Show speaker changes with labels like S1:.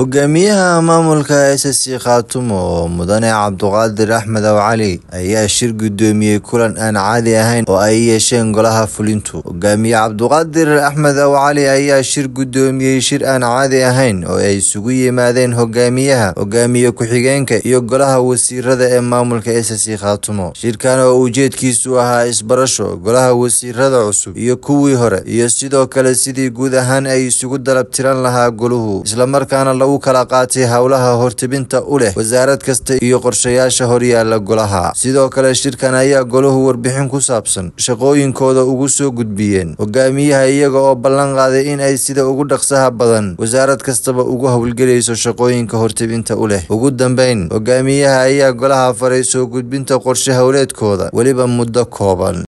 S1: hogaamiyaha maamulka ssc khaatumo oo mudane cabduqaadir axmed aw cali ayaa shir guddoomiyey kulan aan caadi ahayn oo ay yeesheen golaha fulintu hogaamiye cabduqaadir axmed aw cali ayaa shir guddoomiyey shir aan caadi ahayn oo ay isugu yimaadeen hogaamiyaha hogaamiye ku-xigeenka iyo golaha wasiirada ee maamulka ssc khaatumo shirkan oo ujeedkiisu ahaa isbarasho golaha wasiirada cusub iyo kuwii hore iyo sidoo kale sidii guud ahaan ay isugu dalab tiran lahaa goluhu islamarkaana uu kala qaatay howlaha hortibinta u leh wasaarad kasta iyo qorshayaasha horyaala golaha sidoo kale shirkan ayaa golahu warbixin ku saabsan shaqooyinkooda ugu soo gudbiyeen hogaamiyaha iyaga oo ballan qaaday in ay sida ugu dhaqsaha badan wasaarad kastaba ugu howlgelayso shaqooyinka hortibinta u leh ugu dambayn hogaamiyaha ayaa golaha faray soo gudbinta qorshe howleedkooda weliba muddo kooban